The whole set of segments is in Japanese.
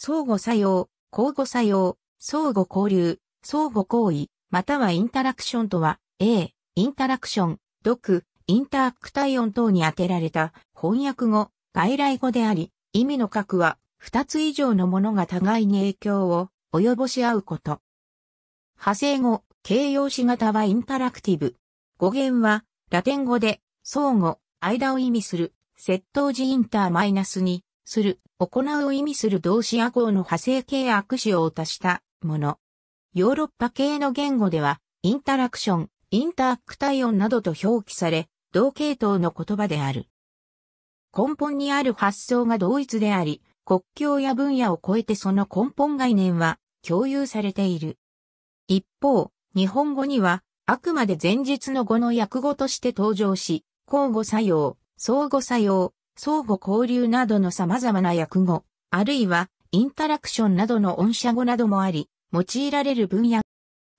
相互作用、交互作用、相互交流、相互行為、またはインタラクションとは、A、インタラクション、読、インタラクタイオン等に当てられた翻訳語、外来語であり、意味の核は、二つ以上のものが互いに影響を及ぼし合うこと。派生語、形容詞型はインタラクティブ。語源は、ラテン語で、相互、間を意味する、窃盗時インターマイナスに、する、行うを意味する動詞や語の派生形握手を足したもの。ヨーロッパ系の言語では、インタラクション、インタークタイオンなどと表記され、同系統の言葉である。根本にある発想が同一であり、国境や分野を超えてその根本概念は共有されている。一方、日本語には、あくまで前述の語の訳語として登場し、交互作用、相互作用、相互交流などの様々な訳語、あるいはインタラクションなどの音社語などもあり、用いられる分野。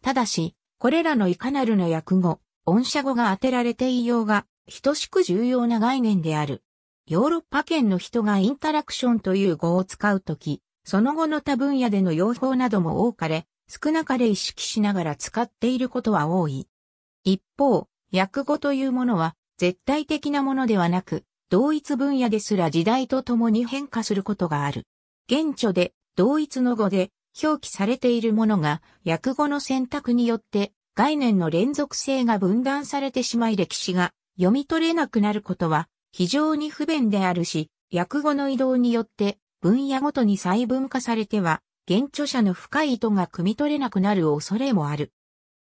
ただし、これらのいかなるの訳語、音社語が当てられていようが、等しく重要な概念である。ヨーロッパ圏の人がインタラクションという語を使うとき、その後の他分野での用法なども多かれ、少なかれ意識しながら使っていることは多い。一方、訳語というものは絶対的なものではなく、同一分野ですら時代とともに変化することがある。現著で同一の語で表記されているものが訳語の選択によって概念の連続性が分断されてしまい歴史が読み取れなくなることは非常に不便であるし、訳語の移動によって分野ごとに細分化されては、現著者の深い意図が汲み取れなくなる恐れもある。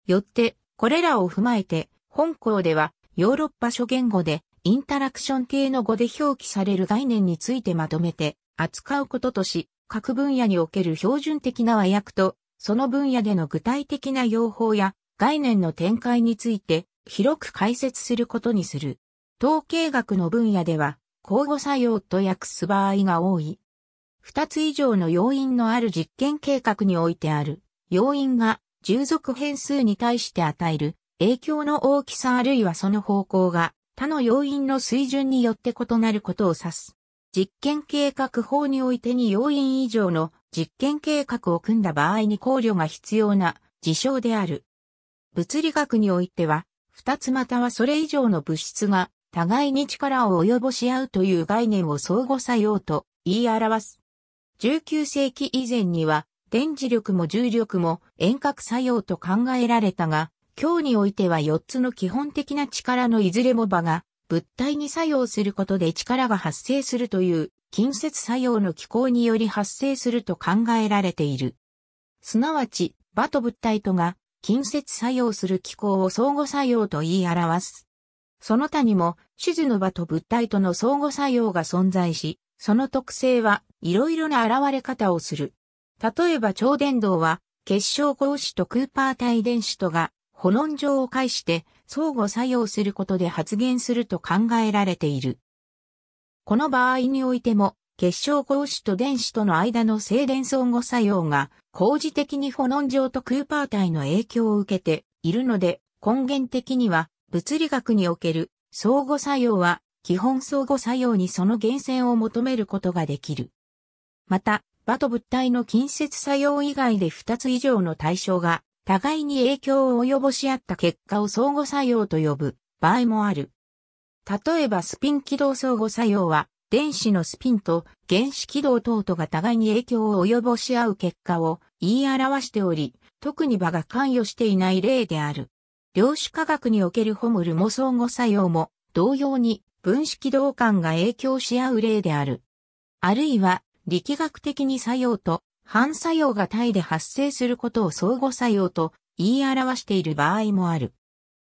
よって、これらを踏まえて、本校ではヨーロッパ諸言語でインタラクション系の語で表記される概念についてまとめて扱うこととし、各分野における標準的な和訳と、その分野での具体的な用法や概念の展開について広く解説することにする。統計学の分野では、交互作用と訳す場合が多い。二つ以上の要因のある実験計画においてある、要因が従属変数に対して与える影響の大きさあるいはその方向が他の要因の水準によって異なることを指す。実験計画法においてに要因以上の実験計画を組んだ場合に考慮が必要な事象である。物理学においては、二つまたはそれ以上の物質が互いに力を及ぼし合うという概念を相互作用と言い表す。19世紀以前には、電磁力も重力も遠隔作用と考えられたが、今日においては4つの基本的な力のいずれも場が物体に作用することで力が発生するという近接作用の機構により発生すると考えられている。すなわち、場と物体とが近接作用する機構を相互作用と言い表す。その他にも、手術の場と物体との相互作用が存在し、その特性はいろいろな現れ方をする。例えば超伝導は、結晶光子とクーパー対電子とが保論上を介して相互作用することで発現すると考えられている。この場合においても、結晶光子と電子との間の静電相互作用が、工事的にホロン上とクーパー体の影響を受けているので、根源的には、物理学における相互作用は、基本相互作用にその源泉を求めることができる。また、場と物体の近接作用以外で2つ以上の対象が互いに影響を及ぼし合った結果を相互作用と呼ぶ場合もある。例えばスピン軌道相互作用は、電子のスピンと原子軌道等とが互いに影響を及ぼし合う結果を言い表しており、特に場が関与していない例である。量子科学におけるホムルも相互作用も同様に分子軌道間が影響し合う例である。あるいは力学的に作用と反作用が体で発生することを相互作用と言い表している場合もある。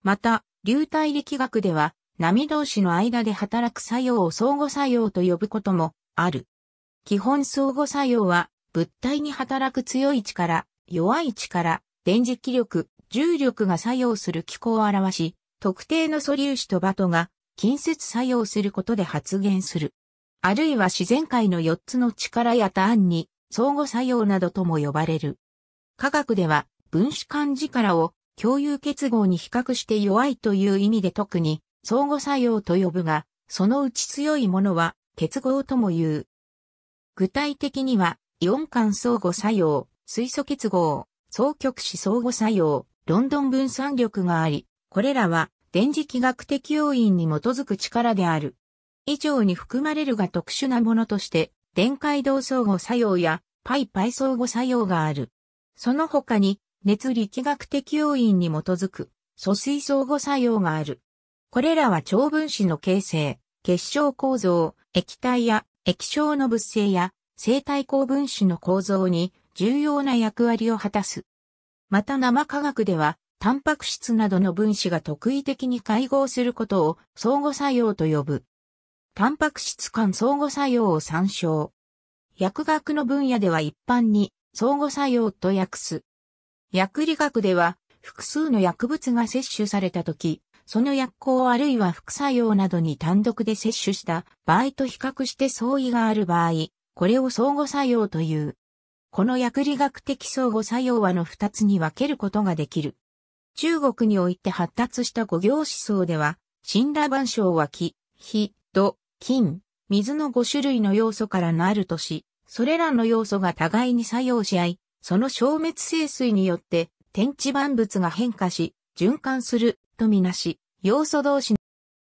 また、流体力学では、波同士の間で働く作用を相互作用と呼ぶこともある。基本相互作用は、物体に働く強い力、弱い力、電磁気力、重力が作用する気候を表し、特定の素粒子とバトが近接作用することで発現する。あるいは自然界の4つの力や単に相互作用などとも呼ばれる。科学では分子間力を共有結合に比較して弱いという意味で特に相互作用と呼ぶが、そのうち強いものは結合とも言う。具体的には、イオン間相互作用、水素結合、双極子相互作用、ロンドン分散力があり、これらは電磁気学的要因に基づく力である。以上に含まれるが特殊なものとして電解動相互作用やパイパイ相互作用がある。その他に熱力学的要因に基づく疎水相互作用がある。これらは超分子の形成、結晶構造、液体や液晶の物性や生体高分子の構造に重要な役割を果たす。また生化学では、タンパク質などの分子が特異的に解合することを相互作用と呼ぶ。タンパク質間相互作用を参照。薬学の分野では一般に相互作用と訳す。薬理学では複数の薬物が摂取された時、その薬効あるいは副作用などに単独で摂取した場合と比較して相違がある場合、これを相互作用という。この薬理学的相互作用はの二つに分けることができる。中国において発達した五行思想では、神羅万象は気、火、土、金、水の5種類の要素からなるとし、それらの要素が互いに作用し合い、その消滅性水によって天地万物が変化し、循環するとみなし、要素同士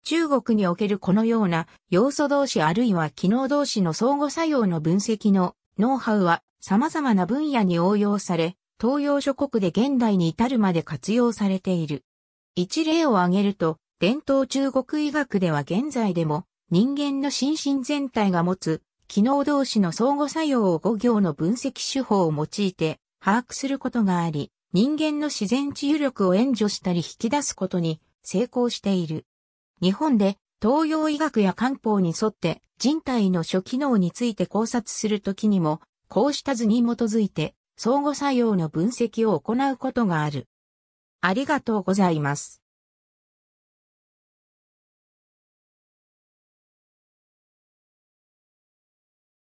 中国におけるこのような要素同士あるいは機能同士の相互作用の分析のノウハウは様々な分野に応用され、東洋諸国で現代に至るまで活用されている。一例を挙げると、伝統中国医学では現在でも人間の心身全体が持つ、機能同士の相互作用を五行の分析手法を用いて把握することがあり、人間の自然治癒力を援助したり引き出すことに成功している。日本で東洋医学や漢方に沿って人体の諸機能について考察するときにも、こうした図に基づいて相互作用の分析を行うことがある。ありがとうございます。